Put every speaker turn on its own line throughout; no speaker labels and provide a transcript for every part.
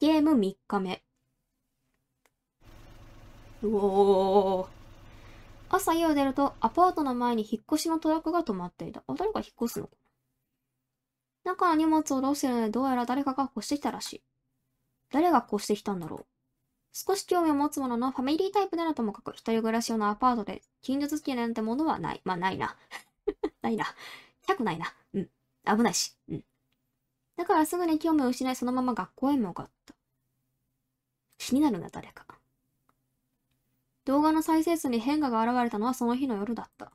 ゲーム3日目。うおー。朝家を出ると、アパートの前に引っ越しのトラックが止まっていた。あ、誰か引っ越すのかな中の荷物を下ろしてるので、どうやら誰かが越してきたらしい。誰が越してきたんだろう少し興味を持つものの、ファミリータイプならともかく、一人暮らし用のアパートで、近所付きなんてものはない。まあ、ないな。ないな。100ないな。うん。危ないし。うん。だからすぐに興味を失い、そのまま学校へも向かった。気になるな、誰か。動画の再生数に変化が現れたのはその日の夜だった。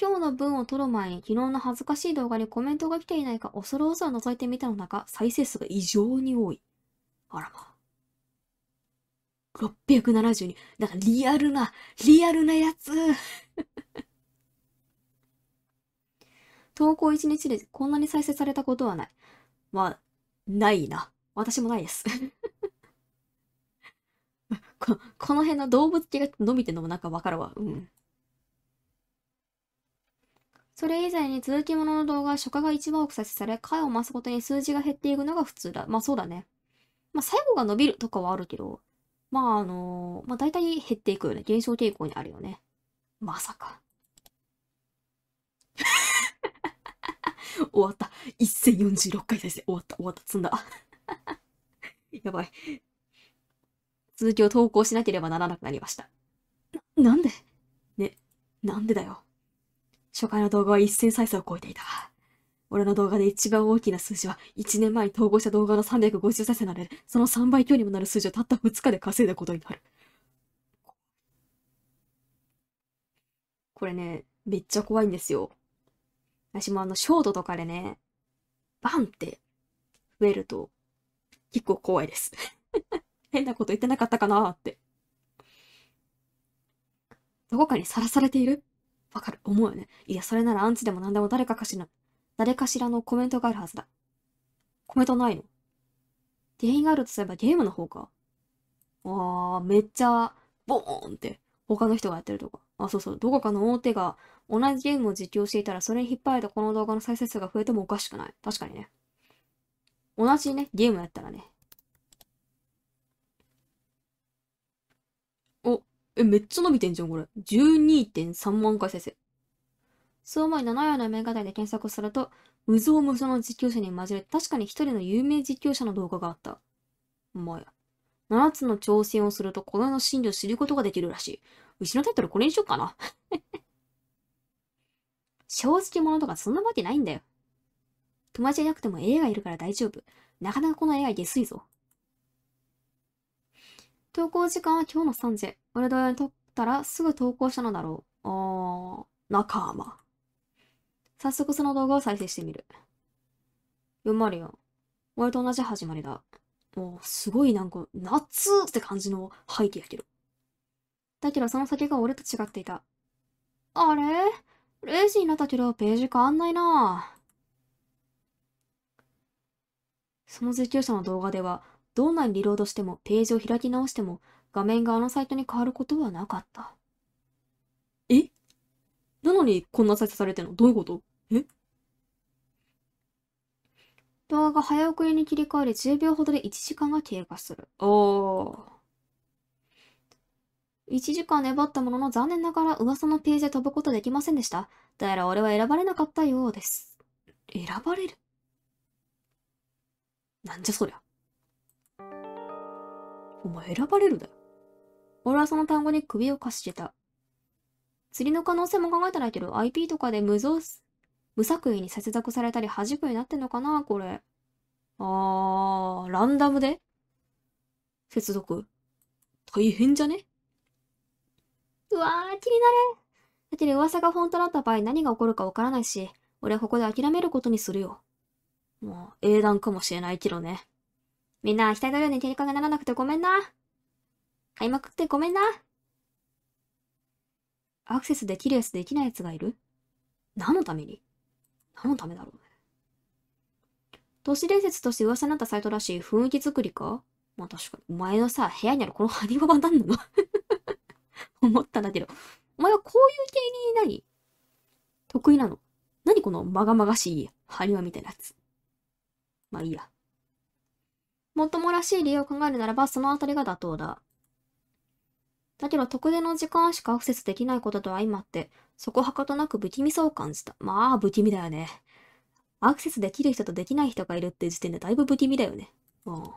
今日の文を取る前に昨日の恥ずかしい動画にコメントが来ていないか恐る恐る覗いてみたの中、再生数が異常に多い。あらま672。なんかリアルな、リアルなやつ。投稿1日でこんなに再生されたことはない。まあ、ないな。私もないです こ。この辺の動物系が伸びてるのもなんかわかるわ。うん。それ以前に続きものの動画は初夏が一番多く再生され、回を増すごとに数字が減っていくのが普通だ。まあそうだね。まあ最後が伸びるとかはあるけど、まああのー、まあ大体減っていくよね。減少傾向にあるよね。まさか。終わった。1046回再生。終わった、終わった、積んだ。やばい。続きを投稿しなければならなくなりました。な、なんでね、なんでだよ。初回の動画は1000再生を超えていた。俺の動画で一番大きな数字は、1年前に投稿した動画の350再生なので、その3倍強にもなる数字をたった2日で稼いだことになる。これね、めっちゃ怖いんですよ。私もあの、ショートとかでね、バンって増えると、結構怖いです 変なこと言ってなかったかなーって。どこかにさらされているわかる。思うよね。いや、それならアンチでも何でも誰かかしら、誰かしらのコメントがあるはずだ。コメントないの原因があるとすればゲームの方か。あー、めっちゃ、ボーンって、他の人がやってるとか。あ、そうそう、どこかの大手が同じゲームを実況していたら、それに引っ張られたこの動画の再生数が増えてもおかしくない。確かにね。同じね、ゲームやったらね。お、え、めっちゃ伸びてんじゃん、これ。12.3万回再生。そう思い、7夜の夢語題で検索すると、無造無造の実況者に混じる、確かに一人の有名実況者の動画があった。まあや。7つの挑戦をすると、この世の真理を知ることができるらしい。うちのタイトルこれにしよっかな 正直者とかそんなわけないんだよ。友達いなくても AI がいるから大丈夫。なかなかこの AI 下水ぞ。投稿時間は今日の3時。俺動画撮ったらすぐ投稿したのだろう。あー、仲間。早速その動画を再生してみる。404。俺と同じ始まりだ。もう、すごいなんか、夏って感じの背景やけど。だけどその先が俺と違っていた。あれ0時になったけどページ変わんないなその実況者の動画では、どんなにリロードしてもページを開き直しても画面があのサイトに変わることはなかった。えなのにこんなサイトされてんのどういうことえ動画が早送りに切り替わり10秒ほどで1時間が経過する。おー。1時間粘ったものの残念ながら噂のページで飛ぶことできませんでした。どうやら俺は選ばれなかったようです。選ばれるなんじゃそりゃ。お前選ばれるだよ。俺はその単語に首をかしてた。釣りの可能性も考えたらいけど、IP とかで無造、無作為に接続されたり弾くようになってんのかなこれ。あー、ランダムで接続大変じゃねうわー、気になる。だけど噂が本当だった場合何が起こるかわからないし、俺はここで諦めることにするよ。もう、英断かもしれないけどね。みんな、額のように喧嘩がならなくてごめんな。買いまくってごめんな。アクセスできるやつできないやつがいる何のために何のためだろうね。都市伝説として噂になったサイトらしい雰囲気作りかまあ確かに。お前のさ、部屋にあるこのハニワバ何なの 思ったんだけど、お前はこういう系に何得意なの何このまがまがしい埴輪みたいなやつ。まあいいや。もっともらしい理由を考えるならば、そのあたりが妥当だ。だけど、特定の時間しかアクセスできないことと相まって、そこはかとなく不気味そう感じた。まあ、不気味だよね。アクセスできる人とできない人がいるって時点でだいぶ不気味だよね。うん。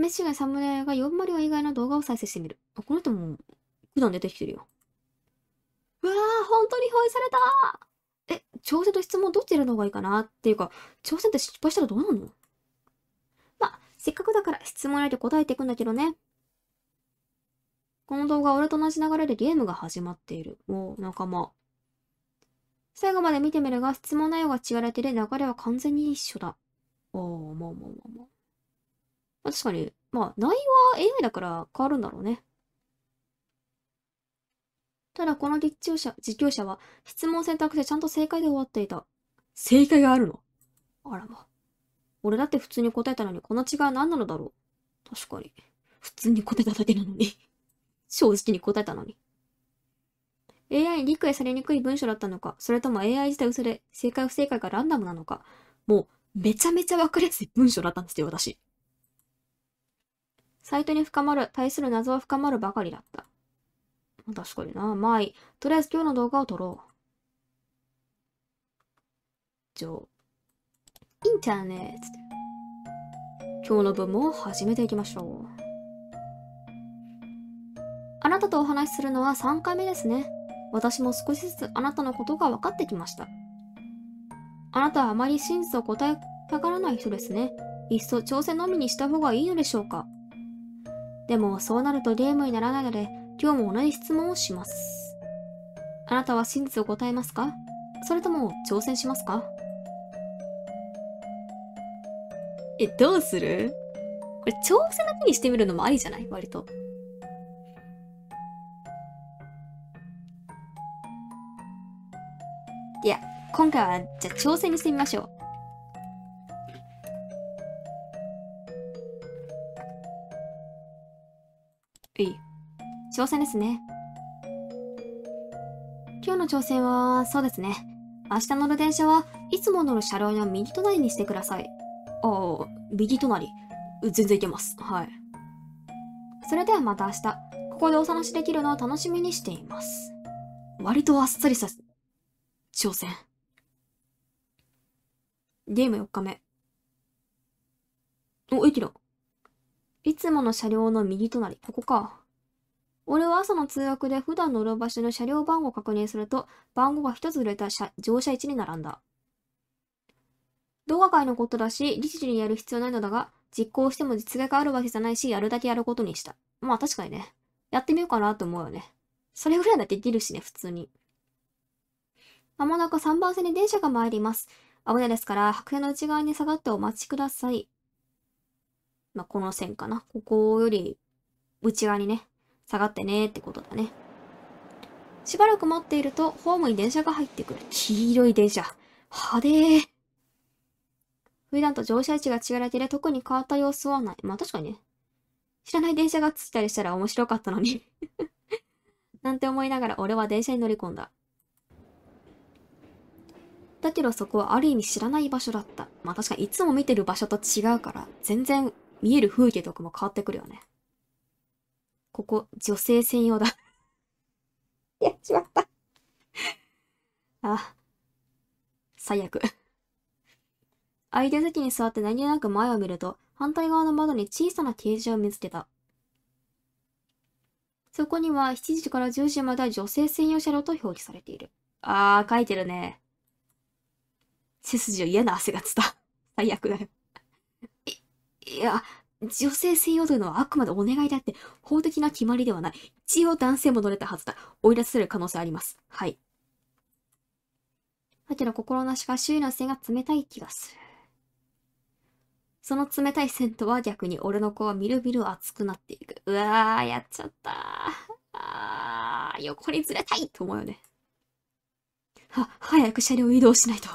試しがサムネが4マリオ以外の動画を再生してみる。あ、この人も普段出てきてるよ。うわぁ、本当に表示されたえ、挑戦と質問どっちやるのがいいかなっていうか、挑戦って失敗したらどうなのまあ、せっかくだから質問やで答えていくんだけどね。この動画俺と同じ流れでゲームが始まっている。お仲間。最後まで見てみるが、質問内容が違われている流れは完全に一緒だ。おー、もうもうもうもう。まあ、確かに、まあ、内容は AI だから変わるんだろうね。ただ、この実況者、実況者は、質問選択でちゃんと正解で終わっていた。正解があるのあらま。俺だって普通に答えたのに、この違いは何なのだろう確かに。普通に答えただけなのに 正直に答えたのに。AI に理解されにくい文章だったのか、それとも AI 自体薄れ、正解不正解がランダムなのか、もうめちゃめちゃ分かりやすい文章だったんですよ、私。サイトに深まる、対する謎は深まるばかりだった。確かにな。まあいい。とりあえず今日の動画を撮ろう。じゃあ、インターネット。今日の分も始めていきましょう。あなたとお話しするのは3回目ですね。私も少しずつあなたのことが分かってきました。あなたはあまり真実を答えたがらない人ですね。いっそ挑戦のみにした方がいいのでしょうかでもそうなるとゲームにならないので、今日も同じ質問をします。あなたは真実を答えますかそれとも挑戦しますかえ、どうするこれ挑戦だけにしてみるのもありじゃない割と。いや、今回はじゃあ挑戦にしてみましょう。えい。挑戦ですね。今日の挑戦は、そうですね。明日乗る電車はいつも乗る車両の右隣にしてください。ああ、右隣。全然いけます。はい。それではまた明日、ここでお話しできるのを楽しみにしています。割とあっさりさ、挑戦。ゲーム4日目。お、駅だ。いつもの車両の右隣、ここか。俺は朝の通学で普段乗る場所の車両番号を確認すると、番号が1つ売れた乗車位置に並んだ。動画界のことだし、理事にやる必要ないのだが、実行しても実害があるわけじゃないし、やるだけやることにした。まあ確かにね。やってみようかなと思うよね。それぐらいだってできるしね、普通に。まもなく3番線に電車が参ります。危ないですから、白夜の内側に下がってお待ちください。まあ、この線かな。ここより内側にね、下がってねってことだね。しばらく待っていると、ホームに電車が入ってくる。黄色い電車。派手普段と乗車位置が違うていで特に変わった様子はない。まあ確かにね。知らない電車がついたりしたら面白かったのに なんて思いながら俺は電車に乗り込んだ。だけどそこはある意味知らない場所だった。まあ確かにいつも見てる場所と違うから、全然見える風景とかも変わってくるよね。ここ、女性専用だ やっちまったあ、最悪相手席に座って何気なく前を見ると、反対側の窓に小さな掲示を見つけた。そこには7時から10時まで女性専用車両と表記されている。あー、書いてるね。背筋を嫌な汗がつた。最悪だよ。いや、女性専用というのはあくまでお願いであって、法的な決まりではない。一応男性も乗れたはずだ。追い出せる可能性あります。はい。だけの心なしか周囲の線が冷たい気がする。その冷たい線とは逆に俺の子はみるみる熱くなっていく。うわー、やっちゃったー。あー、横にずれたいと思うよね。は、早く車両移動しないと。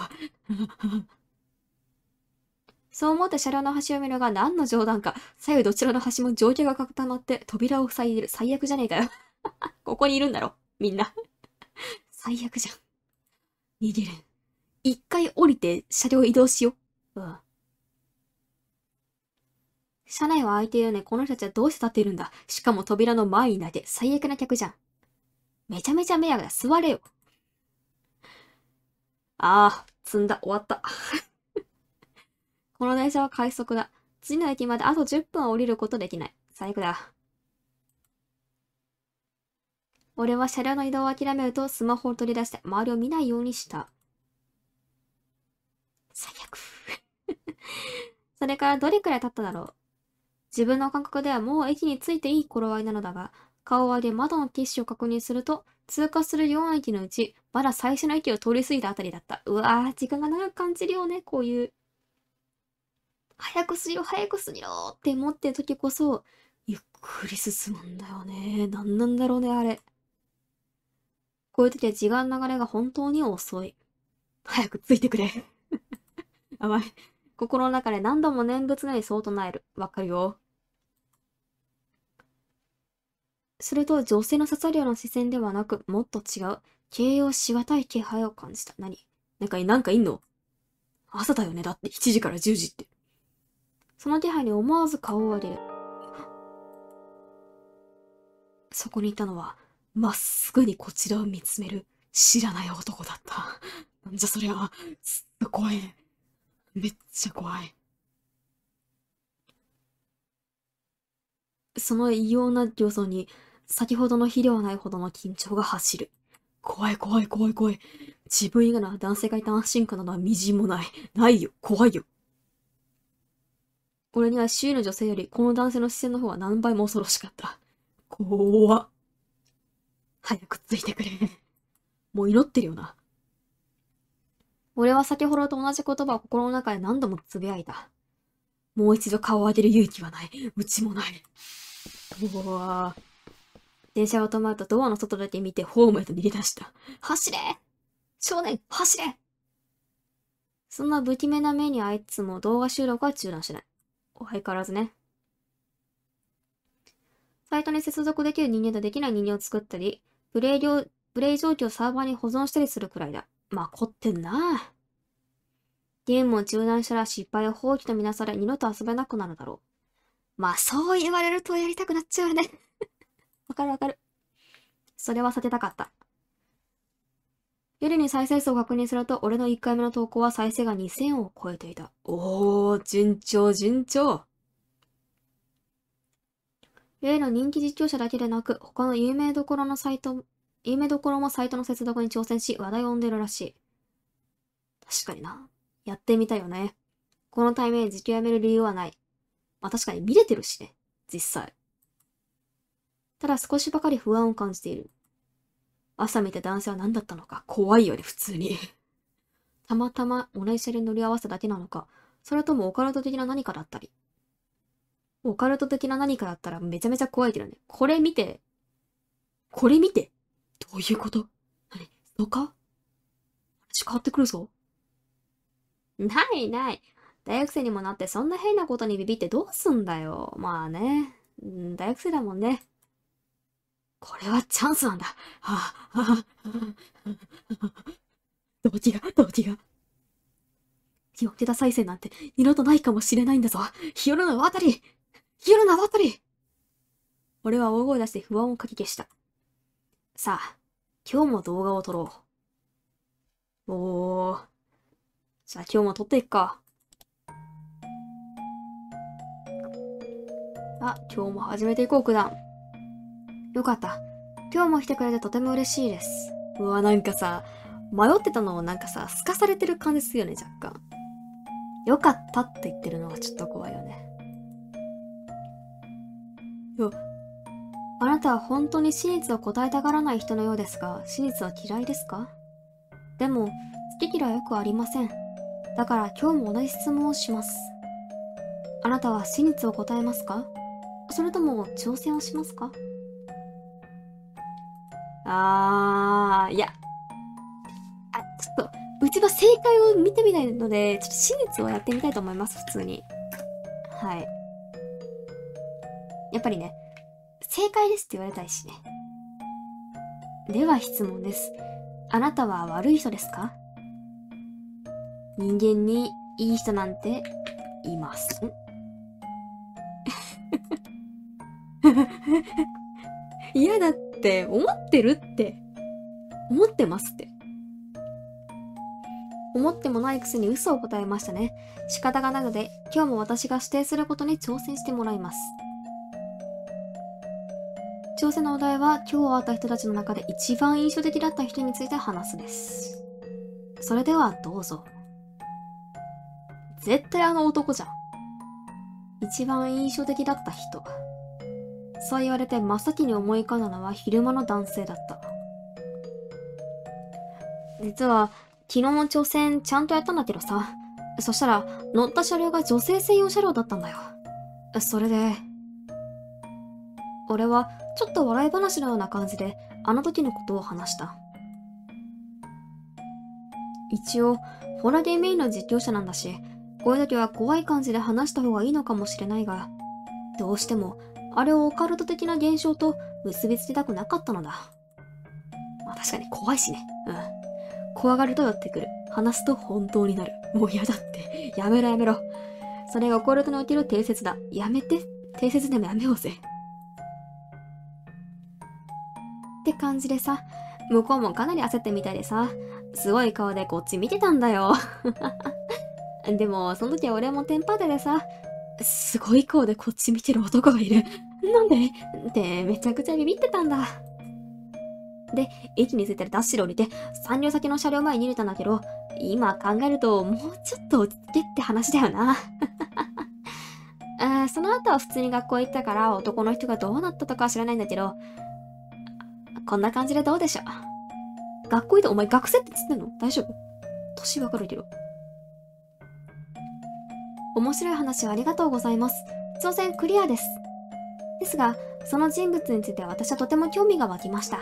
そう思った車両の端を見るが何の冗談か。左右どちらの端も上下が固まって扉を塞いでる。最悪じゃねえかよ。ここにいるんだろ。みんな。最悪じゃん。逃げる。一回降りて車両移動しよう。うん。車内は空いているね。この人たちはどうして立っているんだ。しかも扉の前に投げ。い最悪な客じゃん。めちゃめちゃ迷惑だ。座れよ。ああ、積んだ。終わった。この電車は快速だ。次の駅まであと10分は降りることできない。最悪だ。俺は車両の移動を諦めるとスマホを取り出して周りを見ないようにした。最悪。それからどれくらい経っただろう。自分の感覚ではもう駅に着いていい頃合いなのだが、顔を上げ窓のティッシュを確認すると、通過する4駅のうち、まだ最初の駅を通り過ぎたあたりだった。うわぁ、時間が長く感じるよね、こういう。早くすりろ早くすりろって思ってる時こそゆっくり進むんだよね何なんだろうねあれこういう時は時間の流れが本当に遅い早くついてくれやばい心の中で何度も念仏なりそう唱えるわかるよすると女性の刺さるような視線ではなくもっと違う形容しがたい気配を感じた何なんかなんかいんの朝だよねだって7時から10時ってその手配に思わず顔を上げる。そこにいたのは、まっすぐにこちらを見つめる知らない男だった。なんじゃそりゃ、すっ怖い。めっちゃ怖い。その異様な形相に、先ほどの比ではないほどの緊張が走る。怖い怖い怖い怖い。自分以外の男性がいた安心感などはみじんもない。ないよ。怖いよ。俺には周囲の女性よりこの男性の視線の方が何倍も恐ろしかった。怖わ早くついてくれ。もう祈ってるよな。俺は先ほどと同じ言葉を心の中で何度もつぶやいた。もう一度顔を上げる勇気はない。うちもない。うわ電車が止まるとドアの外だけ見てホームへと逃げ出した。走れ少年、走れそんな不気味な目にあいつも動画収録は中断しない。相変わらずね。サイトに接続できる人間とできない人間を作ったり、プレイ量、プレイ状況をサーバーに保存したりするくらいだ。まあ、凝ってんなゲームを中断したら失敗を放棄とみなされ、二度と遊べなくなるだろう。まあ、そう言われるとやりたくなっちゃうよね。わかるわかる。それはさてたかった。夜に再生数を確認すると、俺の1回目の投稿は再生が2000を超えていた。おー、順調、順調。例の人気実況者だけでなく、他の有名どころのサイト、有名どころもサイトの接続に挑戦し、話題を呼んでるらしい。確かにな。やってみたよね。この対面、時給やめる理由はない。まあ確かに見れてるしね。実際。ただ少しばかり不安を感じている。朝見た男性は何だったのか怖いよね、普通に たまたま同じ車両に乗り合わせただけなのか、それともオカルト的な何かだったり。オカルト的な何かだったらめちゃめちゃ怖いけどね。これ見て。これ見て。どういうこと何そうか話変わってくるぞ。ないない。大学生にもなってそんな変なことにビビってどうすんだよ。まあね。大学生だもんね。これはチャンスなんだ。はあ、はあ、はあ、動機が、動機が。記憶た再生なんて二度とないかもしれないんだぞ。日和の渡り日和の渡り俺は大声出して不安をかき消した。さあ、今日も動画を撮ろう。おー。じゃあ今日も撮っていくか。あ、今日も始めていこう、九段。よかった。今日も来てくれてとても嬉しいです。うわ、なんかさ、迷ってたのをなんかさ、透かされてる感じするよね、若干。よかったって言ってるのがちょっと怖いよね。よ、あなたは本当に真実を答えたがらない人のようですが、真実は嫌いですかでも、好き嫌いよくありません。だから今日も同じ質問をします。あなたは真実を答えますかそれとも挑戦をしますかあー、いや。あ、ちょっと、うちの正解を見てみたいので、ちょっと真実をやってみたいと思います、普通に。はい。やっぱりね、正解ですって言われたいしね。では質問です。あなたは悪い人ですか人間にいい人なんています。ん嫌 だって。って思ってるって思ってますって思ってもないくせに嘘を答えましたね仕方がないので今日も私が指定することに挑戦してもらいます挑戦のお題は今日会った人たちの中で一番印象的だった人について話すですそれではどうぞ絶対あの男じゃん一番印象的だった人そう言われて真っ先に思い浮かんだのは昼間の男性だった実は昨日の挑戦ちゃんとやったんだけどさそしたら乗った車両が女性専用車両だったんだよそれで俺はちょっと笑い話のような感じであの時のことを話した一応ホラデーメインの実況者なんだしこういう時は怖い感じで話した方がいいのかもしれないがどうしてもあれをオカルト的な現象と結びつけたくなかったのだ。まあ確かに怖いしね。うん。怖がると寄ってくる。話すと本当になる。もう嫌だって。やめろやめろ。それがオカルトにおける定説だ。やめて。定説でもやめようぜ。って感じでさ、向こうもかなり焦ってみたいでさ、すごい顔でこっち見てたんだよ。でも、その時は俺もテンパっでさ、すごい顔でこっち見てる男がいる。なんでってめちゃくちゃビビってたんだ。で、駅に着いたらダッシュで降りて、三両先の車両前に入れたんだけど、今考えるともうちょっと落ち着けって話だよな。その後は普通に学校行ったから男の人がどうなったとかは知らないんだけど、こんな感じでどうでしょう。学校行って、お前学生ってつってんの大丈夫年わかるけど。面白い話をありがとうございます。挑戦クリアです。ですが、その人物について私はとても興味が湧きました。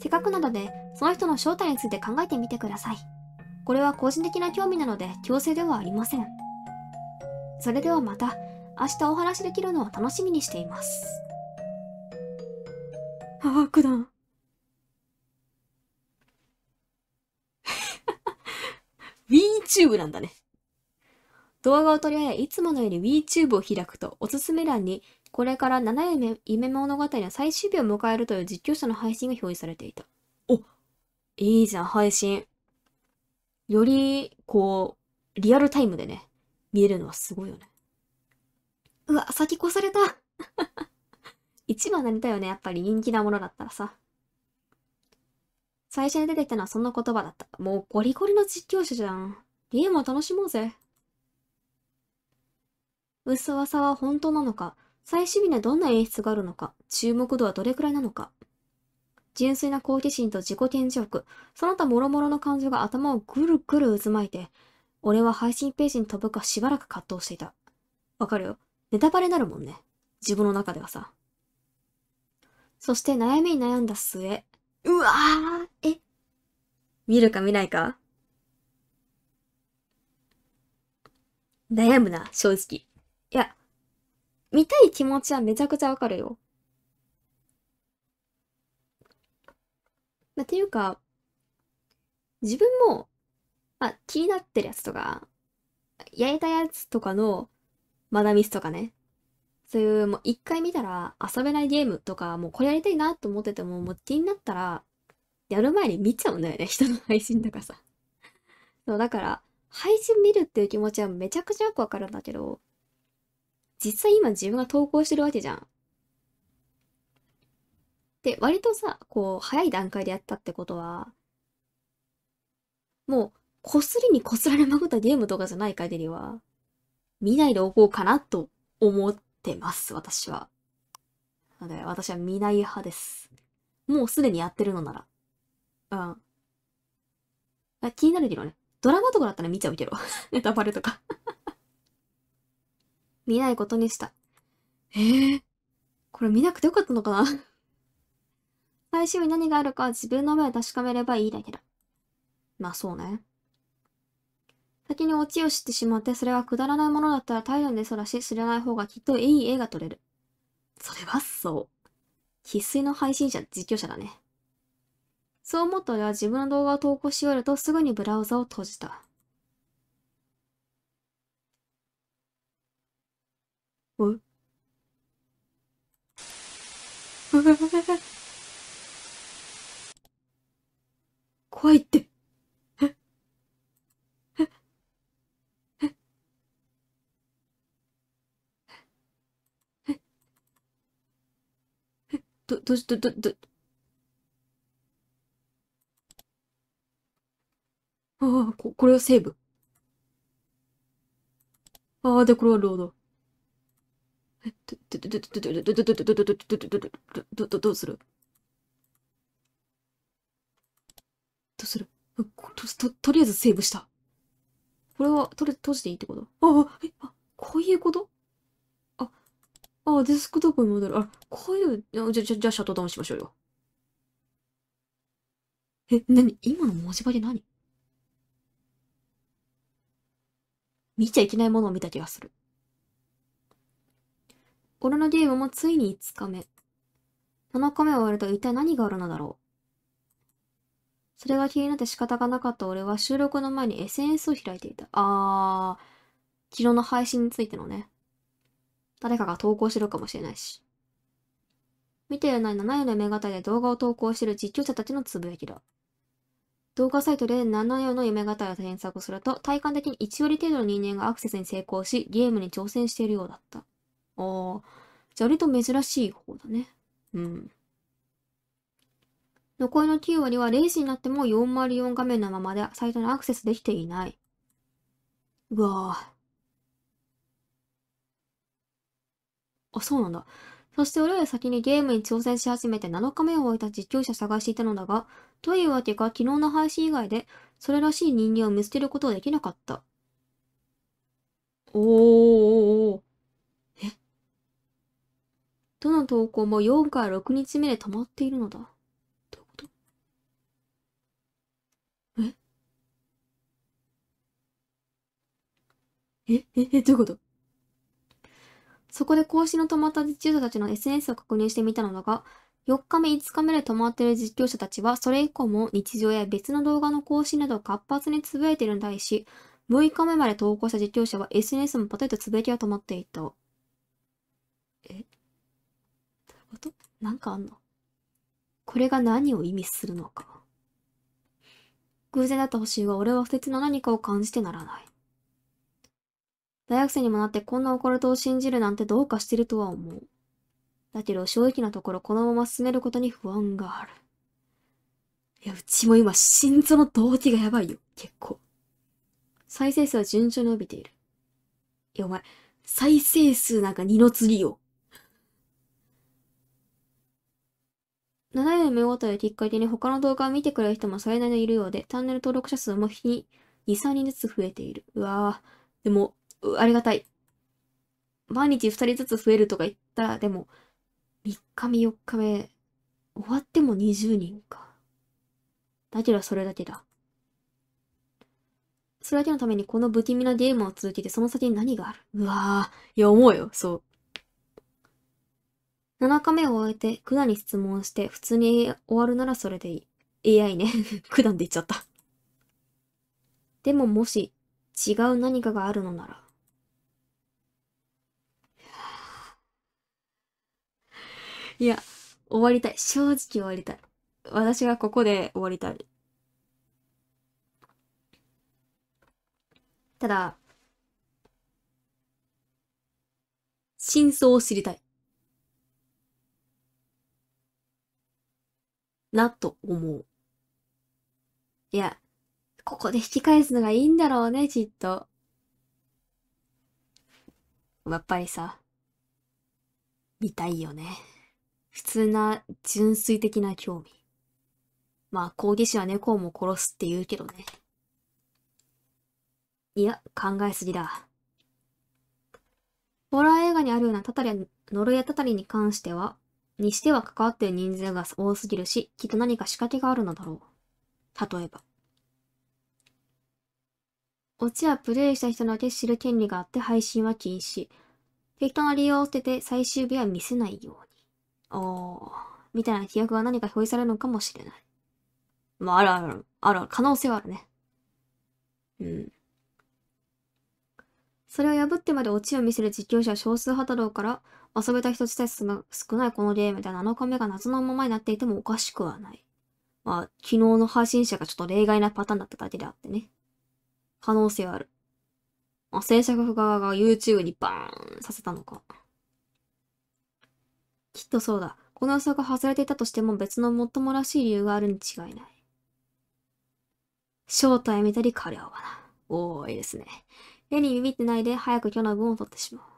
せっかくなので、その人の正体について考えてみてください。これは個人的な興味なので強制ではありません。それではまた、明日お話しできるのを楽しみにしています。ああ、九段。ィー t u b e なんだね。動画を取り上げ、いつものよウィー t u b e を開くと、おすすめ欄にこれから七夢夢物語の最終日を迎えるという実況者の配信が表示されていた。おいいじゃん、配信。より、こう、リアルタイムでね、見えるのはすごいよね。うわ、先越された 一番なりたいよね、やっぱり人気なものだったらさ。最初に出てきたのはそんな言葉だった。もうゴリゴリの実況者じゃん。ゲームを楽しもうぜ。嘘噂は本当なのか最終日にはどんな演出があるのか、注目度はどれくらいなのか。純粋な好奇心と自己顕示欲、その他諸々の感情が頭をぐるぐる渦巻いて、俺は配信ページに飛ぶかしばらく葛藤していた。わかるよ。ネタバレになるもんね。自分の中ではさ。そして悩みに悩んだ末、うわぁえ見るか見ないか悩むな、正直。いや、見たい気持ちはめちゃくちゃわかるよ。まあ、っていうか、自分も、まあ、気になってるやつとか、焼いたやつとかのマダミスとかね。そういう、もう一回見たら遊べないゲームとか、もうこれやりたいなと思ってても、もう気になったら、やる前に見ちゃうんだよね、人の配信とかさ。そう、だから、配信見るっていう気持ちはめちゃくちゃよくわかるんだけど、実際今自分が投稿してるわけじゃん。で、割とさ、こう、早い段階でやったってことは、もう、こすりにこすられまくったゲームとかじゃない限りは、見ないでおこうかなと思ってます、私は。なので、私は見ない派です。もうすでにやってるのなら。うん。あ気になるけどね。ドラマとかだったら見ちゃうけど。ネタバレとか見ないことにした。えー、これ見なくてよかったのかな 最終に何があるか自分の目を確かめればいいだけだ。まあそうね。先にオチを知ってしまって、それはくだらないものだったら体温にそらし、知らない方がきっといい絵が撮れる。それはそう。必須の配信者、実況者だね。そう思ったら自分の動画を投稿し終わるとすぐにブラウザを閉じた。う怖いって。ええええど、ど、ど、ど、ああ、こ、これはセーブ。ああ、で、これはロード。ど、うするどうすると、とりあえずセーブした。これは、とりあえず閉じていいってことあ、あ、え、あ、こういうことあ、あ、デスクトップに戻る。あ、こういう、じゃ、じゃ、じゃ、シャットダウンしましょうよ。え、なに、今の文字化で何見ちゃいけないものを見た気がする。心のゲームもついに5日目。7日目を終わると一体何があるのだろうそれが気になって仕方がなかった俺は収録の前に SNS を開いていた。あー、昨日の配信についてのね。誰かが投稿してるかもしれないし。見ていない7夜の夢語で動画を投稿してる実況者たちのつぶやきだ。動画サイトで7夜の夢語を検索すると、体感的に1割程度の人間がアクセスに成功し、ゲームに挑戦しているようだった。ああ、じゃあ割と珍しい方だね。うん。残りの9割は0時になっても404画面のままでサイトにアクセスできていない。うわぁ。あ、そうなんだ。そして俺は先にゲームに挑戦し始めて7日目を終えた実況者探していたのだが、というわけか昨日の配信以外で、それらしい人間を見つけることはできなかった。おーおーおー。どの投稿も4から6日目で止まっているのだ。どういうことええええどういうことそこで更新の止まった実況者たちの SNS を確認してみたのだが、4日目、5日目で止まっている実況者たちは、それ以降も日常や別の動画の更新など活発につぶやいているのに対し、6日目まで投稿した実況者は SNS もパテッとつぶやきが止まっていた。なんかあんのこれが何を意味するのか。偶然だった星が俺は不適な何かを感じてならない。大学生にもなってこんなオカルトを信じるなんてどうかしてるとは思う。だけど正直なところこのまま進めることに不安がある。いや、うちも今心臓の動機がやばいよ、結構。再生数は順調に伸びている。いや、お前、再生数なんか二の次よ。長い目ごとをきっかけに他の動画を見てくれる人もそれなりにいるようで、チャンネル登録者数も日に2、3人ずつ増えている。うわぁ。でも、ありがたい。毎日2人ずつ増えるとか言ったら、でも、3日目、4日目、終わっても20人か。だけどそれだけだ。それだけのためにこの不気味なゲームを続けてその先に何があるうわぁ。いや、思うよ。そう。7日目を終えて、九段に質問して、普通に終わるならそれでいい。AI ね。九段で言っちゃったでももし、違う何かがあるのなら。いや、終わりたい。正直終わりたい。私がここで終わりたい。ただ、真相を知りたい。なと思う。いや、ここで引き返すのがいいんだろうね、きっと。やっぱりさ、見たいよね。普通な純粋的な興味。まあ、抗議士は猫をも殺すって言うけどね。いや、考えすぎだ。ホラー映画にあるようなタタリ、呪いやたたりに関しては、にしては関わっている人数が多すぎるし、きっと何か仕掛けがあるのだろう。例えば。オチやプレイした人だけ知る権利があって配信は禁止。適当な理由を捨てて最終日は見せないように。おー、みたいな規約が何か表示されるのかもしれない。まあ、あるある、あるある、可能性はあるね。うん。それを破ってまでオチを見せる実況者は少数派だろうから、遊べた人自体少ないこのゲームで7日目が謎のままになっていてもおかしくはない。まあ、昨日の配信者がちょっと例外なパターンだっただけであってね。可能性はある。まあ、制作側が YouTube にバーンさせたのか。きっとそうだ。この予想が外れていたとしても別のもっともらしい理由があるに違いない。正体見たり彼はな。多いですね。絵に耳ってないで早く今日の分を取ってしまう。